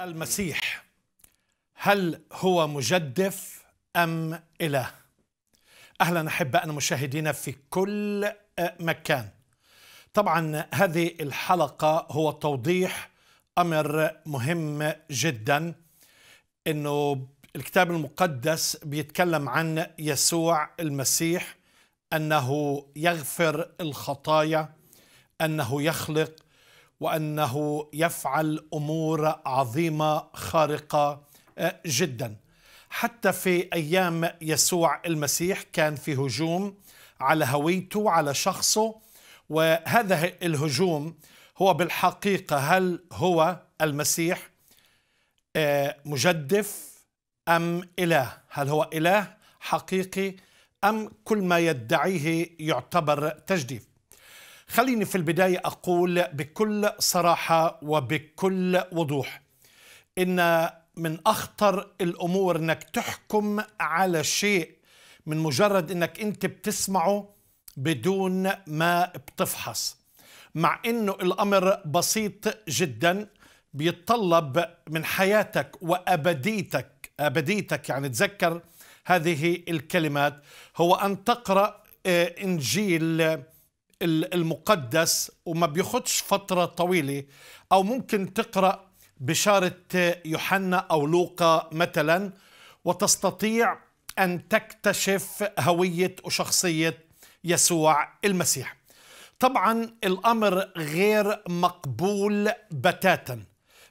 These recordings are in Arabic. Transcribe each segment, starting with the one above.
المسيح هل هو مجدف ام اله اهلا احبائنا مشاهدينا في كل مكان طبعا هذه الحلقه هو توضيح امر مهم جدا انه الكتاب المقدس بيتكلم عن يسوع المسيح انه يغفر الخطايا انه يخلق وانه يفعل امور عظيمه خارقه آه، جدا حتى في ايام يسوع المسيح كان في هجوم على هويته على شخصه وهذا الهجوم هو بالحقيقه هل هو المسيح آه، مجدف ام اله هل هو اله حقيقي ام كل ما يدعيه يعتبر تجديف خليني في البداية أقول بكل صراحة وبكل وضوح إن من أخطر الأمور إنك تحكم على شيء من مجرد إنك أنت بتسمعه بدون ما بتفحص مع إنه الأمر بسيط جدا بيتطلب من حياتك وأبديتك أبديتك يعني تذكر هذه الكلمات هو أن تقرأ آه، إنجيل المقدس وما بياخدش فترة طويلة أو ممكن تقرأ بشارة يوحنا أو لوقا مثلا وتستطيع أن تكتشف هوية وشخصية يسوع المسيح طبعا الأمر غير مقبول بتاتا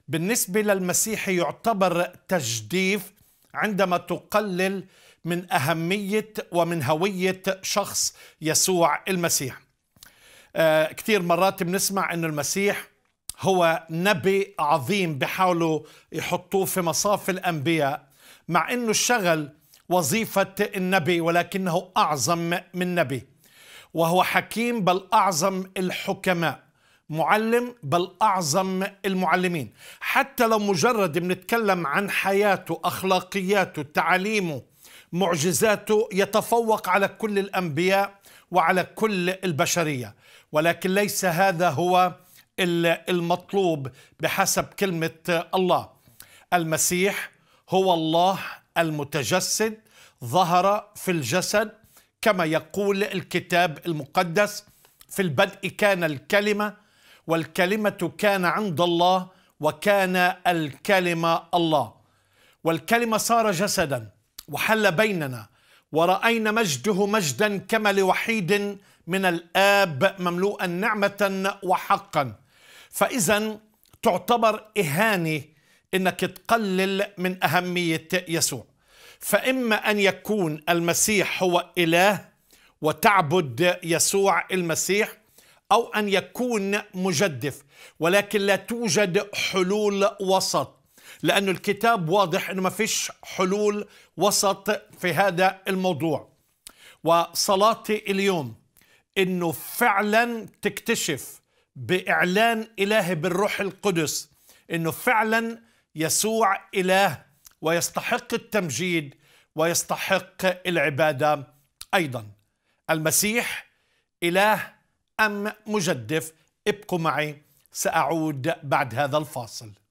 بالنسبة للمسيح يعتبر تجديف عندما تقلل من أهمية ومن هوية شخص يسوع المسيح آه، كثير مرات بنسمع أن المسيح هو نبي عظيم بحاولوا يحطوه في مصاف الأنبياء مع أنه الشغل وظيفة النبي ولكنه أعظم من نبي وهو حكيم بل أعظم الحكماء معلم بل أعظم المعلمين حتى لو مجرد بنتكلم عن حياته أخلاقياته تعاليمه معجزاته يتفوق على كل الأنبياء وعلى كل البشرية ولكن ليس هذا هو المطلوب بحسب كلمة الله المسيح هو الله المتجسد ظهر في الجسد كما يقول الكتاب المقدس في البدء كان الكلمة والكلمة كان عند الله وكان الكلمة الله والكلمة صار جسدا وحل بيننا ورأينا مجده مجدا كما لوحيد من الآب مملوءا نعمة وحقا فإذا تعتبر إهانة أنك تقلل من أهمية يسوع فإما أن يكون المسيح هو إله وتعبد يسوع المسيح أو أن يكون مجدف ولكن لا توجد حلول وسط لأنه الكتاب واضح أنه ما فيش حلول وسط في هذا الموضوع وصلاتي اليوم أنه فعلا تكتشف بإعلان إله بالروح القدس أنه فعلا يسوع إله ويستحق التمجيد ويستحق العبادة أيضا المسيح إله أم مجدف ابقوا معي سأعود بعد هذا الفاصل